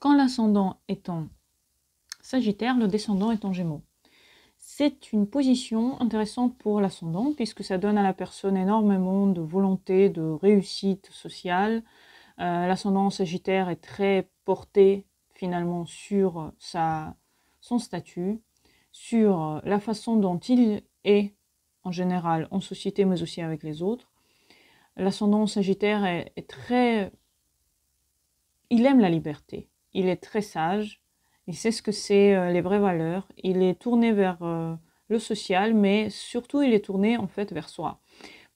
quand l'ascendant est en Sagittaire, le descendant est en Gémeaux. C'est une position intéressante pour l'ascendant puisque ça donne à la personne énormément de volonté, de réussite sociale. Euh, l'ascendant Sagittaire est très porté finalement sur son statut, sur la façon dont il est en général en société mais aussi avec les autres. L'ascendant Sagittaire est très... Il aime la liberté il est très sage, il sait ce que c'est euh, les vraies valeurs, il est tourné vers euh, le social, mais surtout il est tourné en fait vers soi.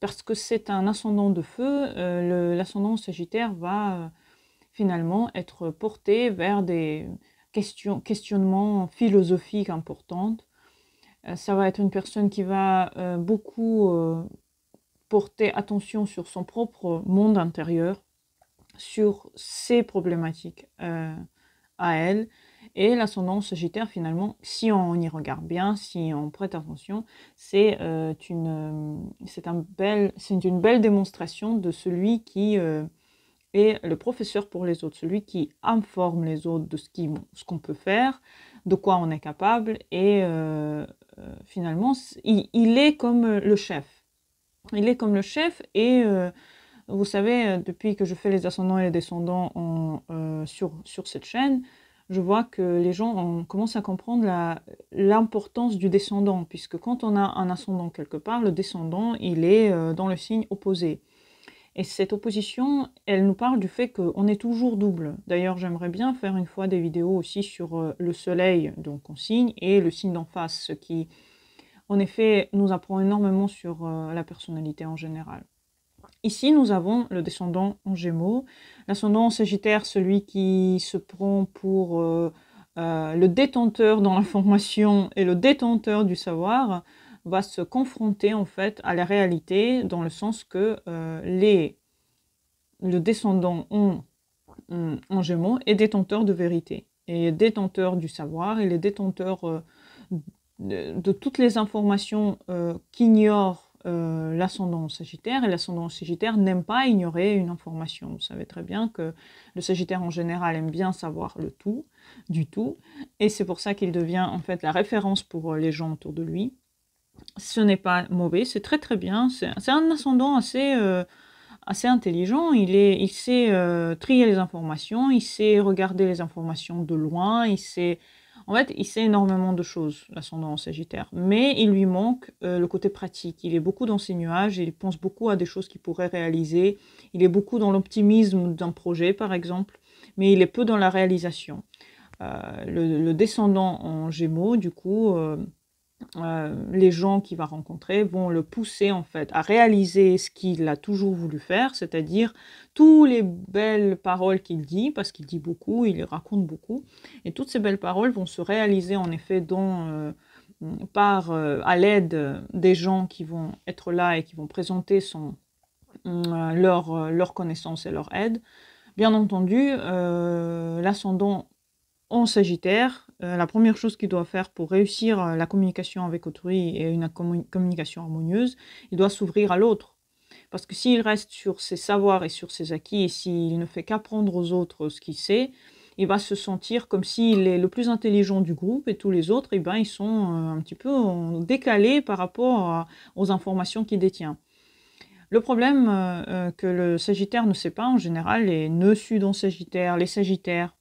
Parce que c'est un ascendant de feu, euh, l'ascendant sagittaire va finalement être porté vers des questions, questionnements philosophiques importantes. ça va être une personne qui va beaucoup porter attention sur son propre monde intérieur, sur ses problématiques euh, à elle. Et l'ascendant sagittaire, finalement, si on y regarde bien, si on prête attention, c'est euh, une, euh, c'est une belle démonstration de celui qui est le professeur pour les autres, celui qui informe les autres de ce qu'on peut faire, de quoi on est capable. Et finalement, il, est comme le chef. Il est comme le chef et vous savez, euh, depuis que je fais les ascendants et les descendants euh, sur, cette chaîne, je vois que les gens commencent à comprendre l'importance du descendant, puisque quand on a un ascendant quelque part, le descendant, il est euh, dans le signe opposé. Et cette opposition, elle nous parle du fait qu'on est toujours double. D'ailleurs, j'aimerais bien faire une fois des vidéos aussi sur le soleil, donc en signe, et le signe d'en face, ce qui, en effet, nous apprend énormément sur la personnalité en général. Ici, nous avons le descendant en gémeaux. L'ascendant en sagittaire, celui qui se prend pour euh, euh, le détenteur dans l'information et le détenteur du savoir, va se confronter en fait à la réalité dans le sens que euh, les, le descendant en, gémeaux est détenteur de vérité, et détenteur du savoir, et est détenteur de, de, toutes les informations qu'ignore euh, l'ascendant Sagittaire, et l'ascendant Sagittaire n'aime pas ignorer une information. Vous savez très bien que le Sagittaire en général aime bien savoir le tout, du tout, et c'est pour ça qu'il devient en fait la référence pour euh, les gens autour de lui. Ce n'est pas mauvais, c'est très très bien, c'est un ascendant assez... Euh, assez intelligent, il, est, il sait trier les informations, il sait regarder les informations de loin, il sait en fait, il sait énormément de choses, l'ascendant en Sagittaire, mais il lui manque euh, le côté pratique. Il est beaucoup dans ses nuages, il pense beaucoup à des choses qu'il pourrait réaliser, il est beaucoup dans l'optimisme d'un projet, par exemple, mais il est peu dans la réalisation. Euh, le, descendant en Gémeaux, du coup, euh, euh, les gens qu'il va rencontrer vont le pousser en fait à réaliser ce qu'il a toujours voulu faire, c'est-à-dire toutes les belles paroles qu'il dit, parce qu'il dit beaucoup, il raconte beaucoup, et toutes ces belles paroles vont se réaliser en effet dans, euh, par, euh, à l'aide des gens qui vont être là et qui vont présenter son, leur, leur connaissance et leur aide. Bien entendu, l'ascendant en Sagittaire, euh, la première chose qu'il doit faire pour réussir euh, la communication avec autrui et une communication harmonieuse, il doit s'ouvrir à l'autre. Parce que s'il reste sur ses savoirs et sur ses acquis, et s'il ne fait qu'apprendre aux autres ce qu'il sait, il va se sentir comme s'il est le plus intelligent du groupe et tous les autres, eh ben, ils sont euh, un petit peu décalés par rapport aux informations qu'il détient. Le problème que le Sagittaire ne sait pas en général, les nœuds en Sagittaire, les Sagittaires,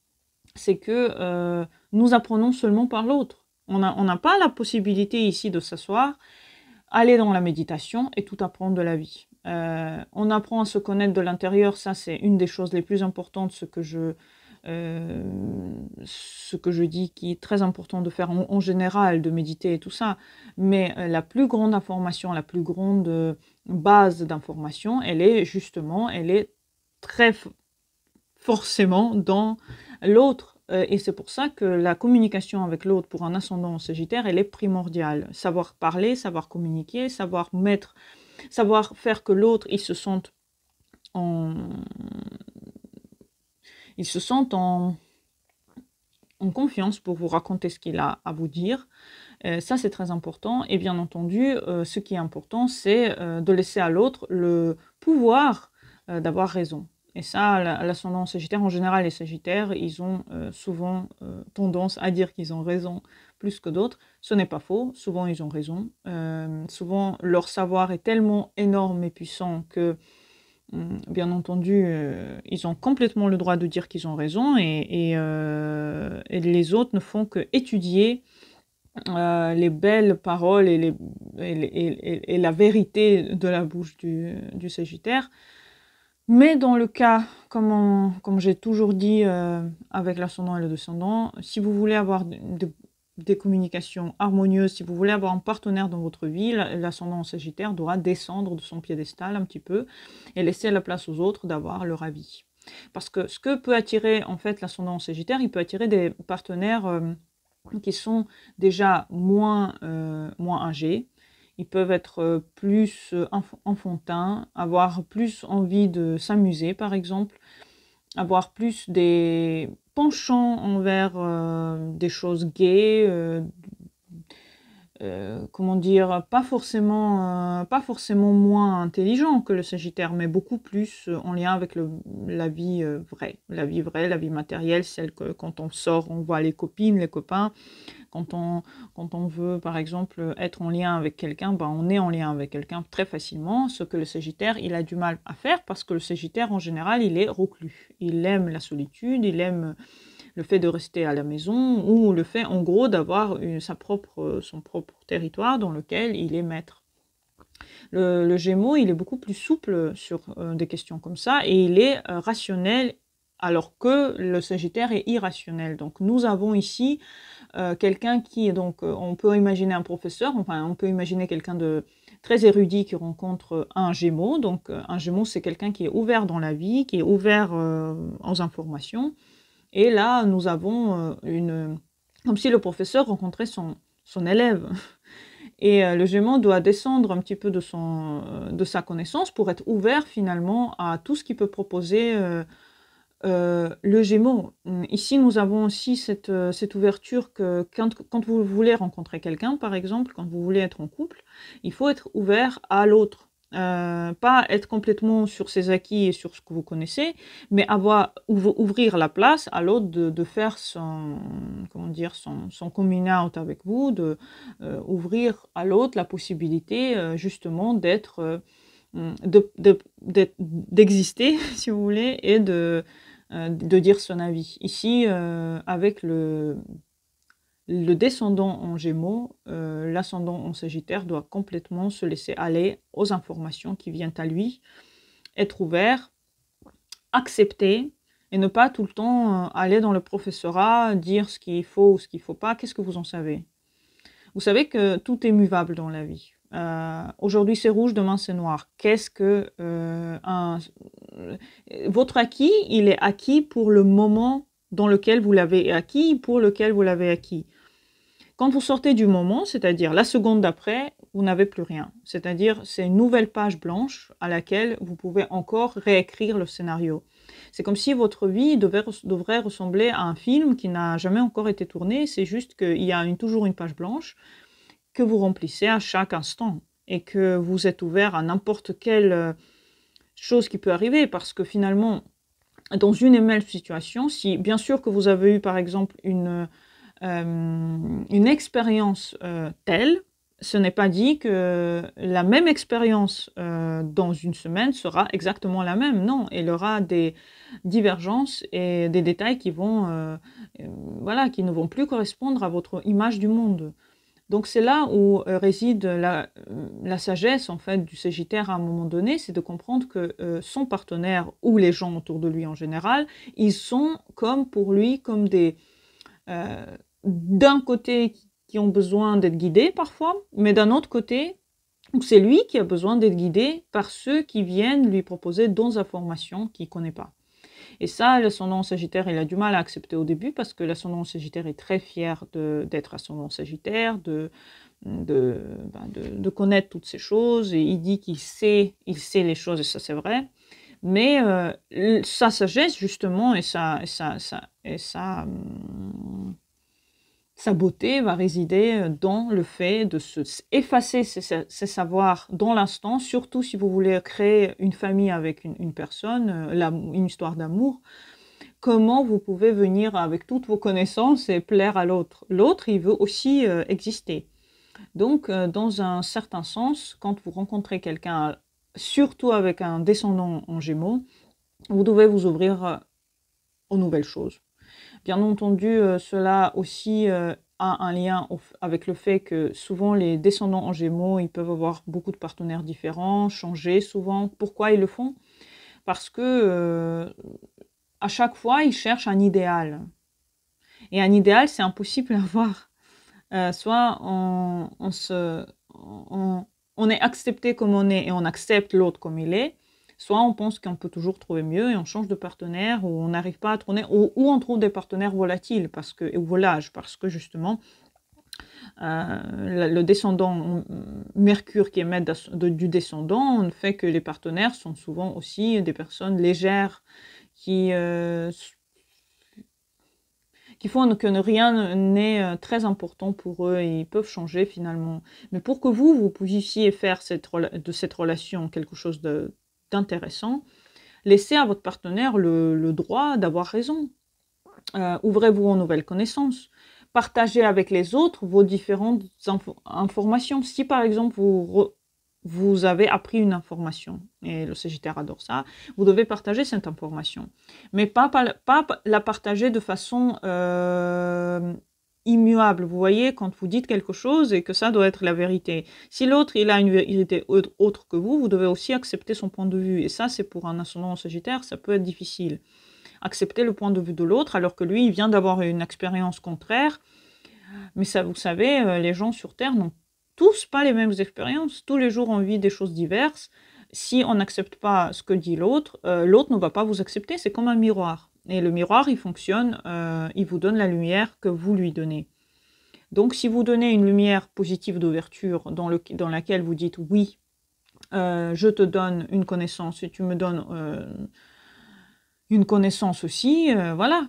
c'est que euh, nous apprenons seulement par l'autre. On n'a pas la possibilité ici de s'asseoir, aller dans la méditation et tout apprendre de la vie. Euh, on apprend à se connaître de l'intérieur, ça c'est une des choses les plus importantes, ce que je, euh, ce que je dis qui est très important de faire en, général, de méditer et tout ça. Mais la plus grande information, la plus grande base d'information, elle est justement, elle est très forcément dans l'autre. Euh, et c'est pour ça que la communication avec l'autre pour un ascendant Sagittaire, elle est primordiale. Savoir parler, savoir communiquer, savoir mettre, savoir faire que l'autre, il se sente en... se en, confiance pour vous raconter ce qu'il a à vous dire. Euh, ça, c'est très important. Et bien entendu, euh, ce qui est important, c'est de laisser à l'autre le pouvoir d'avoir raison. Et ça, l'ascendant sagittaire, en général, les sagittaires, ils ont euh, souvent euh, tendance à dire qu'ils ont raison plus que d'autres. Ce n'est pas faux, souvent ils ont raison. Euh, souvent, leur savoir est tellement énorme et puissant que, hum, bien entendu, ils ont complètement le droit de dire qu'ils ont raison et, les autres ne font que étudier les belles paroles et, la vérité de la bouche du Sagittaire mais dans le cas, comme, j'ai toujours dit euh, avec l'ascendant et le descendant, si vous voulez avoir des communications harmonieuses, si vous voulez avoir un partenaire dans votre vie, l'ascendant en Sagittaire doit descendre de son piédestal un petit peu et laisser la place aux autres d'avoir leur avis. Parce que ce que peut attirer en fait l'ascendant en Sagittaire, il peut attirer des partenaires euh, qui sont déjà moins, euh, moins âgés, ils peuvent être euh, plus euh, enfantins, avoir plus envie de s'amuser par exemple, avoir plus des penchants envers euh, des choses gaies, euh, comment dire, pas forcément, euh, pas forcément moins intelligent que le Sagittaire, mais beaucoup plus euh, en lien avec la vie vraie, la vie vraie, la vie matérielle, celle que quand on sort, on voit les copines, les copains. Quand on, quand on veut, par exemple, être en lien avec quelqu'un, ben, on est en lien avec quelqu'un très facilement, ce que le Sagittaire, il a du mal à faire parce que le Sagittaire, en général, il est reclus. Il aime la solitude, il aime le fait de rester à la maison ou le fait en gros d'avoir sa propre, euh, son propre territoire dans lequel il est maître. Le, gémeau, Gémeaux, il est beaucoup plus souple sur euh, des questions comme ça et il est euh, rationnel alors que le Sagittaire est irrationnel. Donc nous avons ici quelqu'un qui est donc, on peut imaginer un professeur, enfin on peut imaginer quelqu'un de très érudit qui rencontre un Gémeaux. Donc un Gémeaux, c'est quelqu'un qui est ouvert dans la vie, qui est ouvert aux informations et là, nous avons euh, une... comme si le professeur rencontrait son, son élève. Et euh, le gémeau doit descendre un petit peu de, son, euh, de sa connaissance pour être ouvert finalement à tout ce qui peut proposer le gémeau. Ici, nous avons aussi cette, cette ouverture que quand, vous voulez rencontrer quelqu'un, par exemple, quand vous voulez être en couple, il faut être ouvert à l'autre. Euh, pas être complètement sur ses acquis et sur ce que vous connaissez, mais avoir ouvrir la place à l'autre de, faire son comment dire son, son coming out avec vous, de euh, ouvrir à l'autre la possibilité euh, justement d'être mm, d'exister de, si vous voulez et de de dire son avis. Ici, avec le le descendant en gémeaux, euh, l'ascendant en sagittaire doit complètement se laisser aller aux informations qui viennent à lui, être ouvert, accepter et ne pas tout le temps euh, aller dans le professorat, dire ce qu'il faut ou ce qu'il ne faut pas. Qu'est-ce que vous en savez Vous savez que tout est muvable dans la vie. Euh, aujourd'hui c'est rouge, demain c'est noir. Qu'est-ce que votre acquis Il est acquis pour le moment dans lequel vous l'avez acquis, pour lequel vous l'avez acquis. Quand vous sortez du moment, c'est-à-dire la seconde d'après, vous n'avez plus rien. C'est-à-dire c'est une nouvelle page blanche à laquelle vous pouvez encore réécrire le scénario. C'est comme si votre vie devait, devrait ressembler à un film qui n'a jamais encore été tourné, c'est juste qu'il y a toujours une page blanche que vous remplissez à chaque instant et que vous êtes ouvert à n'importe quelle euh, chose qui peut arriver parce que finalement, dans une et même situation, si bien sûr que vous avez eu par exemple une, euh, expérience euh, telle, ce n'est pas dit que la même expérience euh, dans une semaine sera exactement la même. Non, il y aura des divergences et des détails qui vont, voilà, qui ne vont plus correspondre à votre image du monde. Donc c'est là où euh, réside euh, la, sagesse en fait du Sagittaire à un moment donné, c'est de comprendre que euh, son partenaire ou les gens autour de lui en général, ils sont comme pour lui comme des d'un côté qui ont besoin d'être guidés parfois, mais d'un autre côté c'est lui qui a besoin d'être guidé par ceux qui viennent lui proposer d'autres informations qu'il ne connaît pas. Et ça, l'ascendant sagittaire, il a du mal à accepter au début parce que l'ascendant sagittaire est très fier d'être ascendant sagittaire, de, ben, de, de, connaître toutes ces choses. Et il dit qu'il sait, il sait les choses, et ça c'est vrai. Mais ça euh, sa sagesse, justement, et ça... et ça, et ça sa beauté va résider dans le fait de se effacer ses, savoirs dans l'instant, surtout si vous voulez créer une famille avec une, personne, euh, une histoire d'amour. Comment vous pouvez venir avec toutes vos connaissances et plaire à l'autre L'autre, il veut aussi euh, exister. Donc, euh, dans un certain sens, quand vous rencontrez quelqu'un, surtout avec un descendant en gémeaux, vous devez vous ouvrir aux nouvelles choses. Bien entendu, euh, cela aussi euh, a un lien avec le fait que souvent les descendants en Gémeaux, ils peuvent avoir beaucoup de partenaires différents, changer souvent. Pourquoi ils le font Parce que euh, à chaque fois, ils cherchent un idéal. Et un idéal, c'est impossible à avoir. soit on, se, on est accepté comme on est et on accepte l'autre comme il est, soit on pense qu'on peut toujours trouver mieux et on change de partenaire ou on n'arrive pas à trouver ou, on trouve des partenaires volatiles parce que ou volages parce que justement euh, le descendant Mercure qui émet du descendant fait que les partenaires sont souvent aussi des personnes légères qui euh, qui font que rien n'est euh, très important pour eux et ils peuvent changer finalement. Mais pour que vous, vous puissiez faire cette, de cette relation quelque chose de intéressant. Laissez à votre partenaire le, droit d'avoir raison. Euh, ouvrez-vous aux nouvelles connaissances. Partagez avec les autres vos différentes informations. Si par exemple vous, vous avez appris une information, et le Sagittaire adore ça, vous devez partager cette information. Mais pas, pas, pas la partager de façon... Euh, immuable, vous voyez, quand vous dites quelque chose et que ça doit être la vérité. Si l'autre, il a une vérité autre que vous, vous devez aussi accepter son point de vue. Et ça, c'est pour un ascendant sagittaire, ça peut être difficile. Accepter le point de vue de l'autre alors que lui, il vient d'avoir une expérience contraire. Mais ça, vous savez, euh, les gens sur Terre n'ont tous pas les mêmes expériences. Tous les jours, on vit des choses diverses. Si on n'accepte pas ce que dit l'autre, euh, l'autre ne va pas vous accepter. C'est comme un miroir. Et le miroir, il fonctionne, euh, il vous donne la lumière que vous lui donnez. Donc si vous donnez une lumière positive d'ouverture dans, laquelle vous dites oui, euh, je te donne une connaissance et tu me donnes euh, une connaissance aussi, voilà.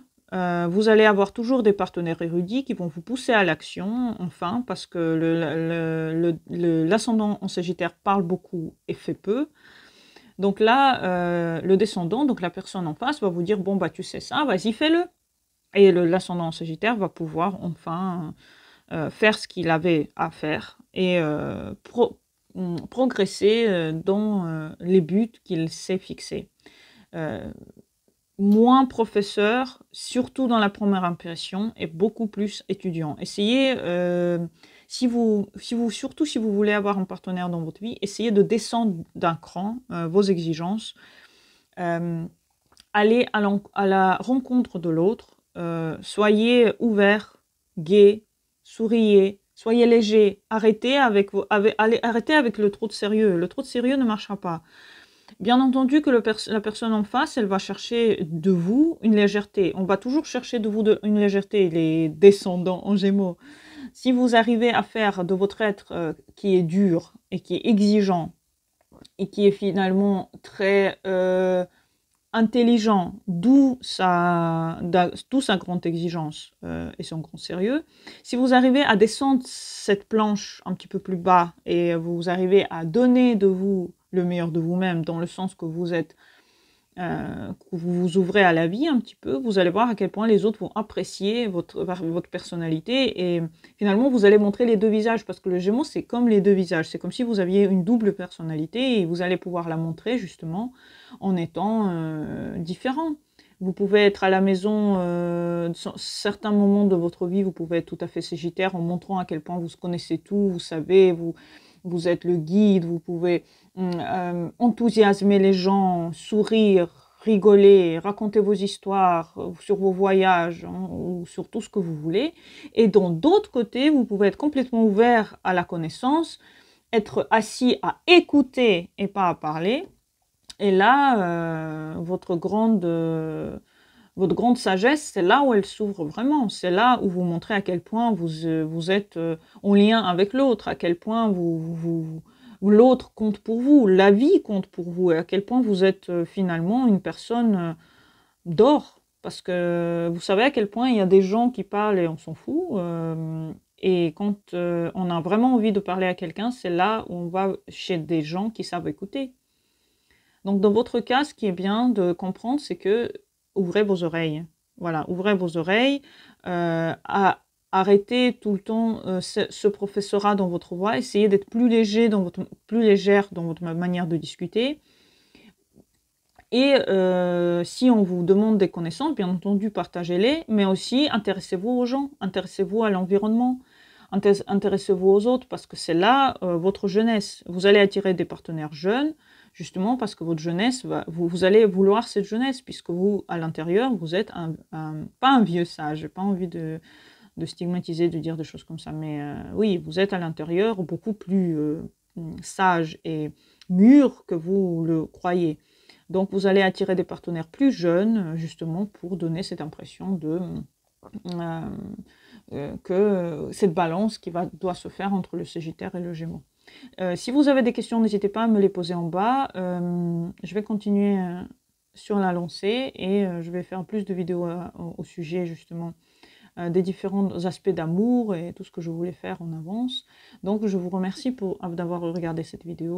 vous allez avoir toujours des partenaires érudits qui vont vous pousser à l'action, enfin, parce que l'ascendant en Sagittaire parle beaucoup et fait peu. Donc là, euh, le descendant, donc la personne en face, va vous dire Bon, bah, tu sais ça, vas-y, fais-le. Et l'ascendant en Sagittaire va pouvoir enfin euh, faire ce qu'il avait à faire et euh, mm, progresser dans les buts qu'il s'est fixés. moins professeur, surtout dans la première impression, et beaucoup plus étudiant. Essayez si vous, si vous, surtout si vous voulez avoir un partenaire dans votre vie, essayez de descendre d'un cran euh, vos exigences. Euh, allez à, la rencontre de l'autre. Euh, soyez ouvert, gai, souriez, soyez léger. Arrêtez avec, avec le trop de sérieux. Le trop de sérieux ne marchera pas. Bien entendu que la personne en face, elle va chercher de vous une légèreté. On va toujours chercher de vous de une légèreté, les descendants en gémeaux. Si vous arrivez à faire de votre être euh, qui est dur et qui est exigeant et qui est finalement très euh, intelligent, d'où sa, sa grande exigence euh, et son grand sérieux, si vous arrivez à descendre cette planche un petit peu plus bas et vous arrivez à donner de vous le meilleur de vous-même dans le sens que vous êtes euh, que vous vous ouvrez à la vie un petit peu, vous allez voir à quel point les autres vont apprécier votre, votre personnalité et finalement vous allez montrer les deux visages parce que le Gémeaux c'est comme les deux visages, c'est comme si vous aviez une double personnalité et vous allez pouvoir la montrer justement en étant euh, différent. Vous pouvez être à la maison, euh, certains moments de votre vie, vous pouvez être tout à fait sagittaire en montrant à quel point vous connaissez tout, vous savez, vous, vous êtes le guide, vous pouvez mm, euh, enthousiasmer les gens, sourire, rigoler, raconter vos histoires euh, sur vos voyages hein, ou sur tout ce que vous voulez. Et dans d'autres côtés, vous pouvez être complètement ouvert à la connaissance, être assis à écouter et pas à parler. Et là, euh, votre grande votre grande sagesse, c'est là où elle s'ouvre vraiment. C'est là où vous montrez à quel point vous, euh, vous êtes euh, en lien avec l'autre, à quel point l'autre compte pour vous, la vie compte pour vous, et à quel point vous êtes euh, finalement une personne d'or. Parce que vous savez à quel point il y a des gens qui parlent et on s'en fout. et quand on a vraiment envie de parler à quelqu'un, c'est là où on va chez des gens qui savent écouter. Donc dans votre cas, ce qui est bien de comprendre, c'est que ouvrez vos oreilles. Voilà, ouvrez vos oreilles. à, euh, arrêtez tout le temps euh, ce, professorat dans votre voix. Essayez d'être plus léger dans votre, plus légère dans votre manière de discuter. Et euh, si on vous demande des connaissances, bien entendu, partagez-les, mais aussi intéressez-vous aux gens, intéressez-vous à l'environnement, intéressez-vous aux autres, parce que c'est là votre jeunesse. Vous allez attirer des partenaires jeunes, justement parce que votre jeunesse, vous, allez vouloir cette jeunesse, puisque vous, à l'intérieur, vous êtes un, pas un vieux sage, pas envie de, stigmatiser, de dire des choses comme ça, mais euh, oui, vous êtes à l'intérieur beaucoup plus euh, sage et mûr que vous le croyez. Donc vous allez attirer des partenaires plus jeunes, justement, pour donner cette impression de... Euh, que cette balance qui va, doit se faire entre le Sagittaire et le Gémeaux. Euh, si vous avez des questions, n'hésitez pas à me les poser en bas. Euh, je vais continuer euh, sur la lancée et je vais faire plus de vidéos au sujet justement des différents aspects d'amour et tout ce que je voulais faire en avance. Donc je vous remercie d'avoir regardé cette vidéo.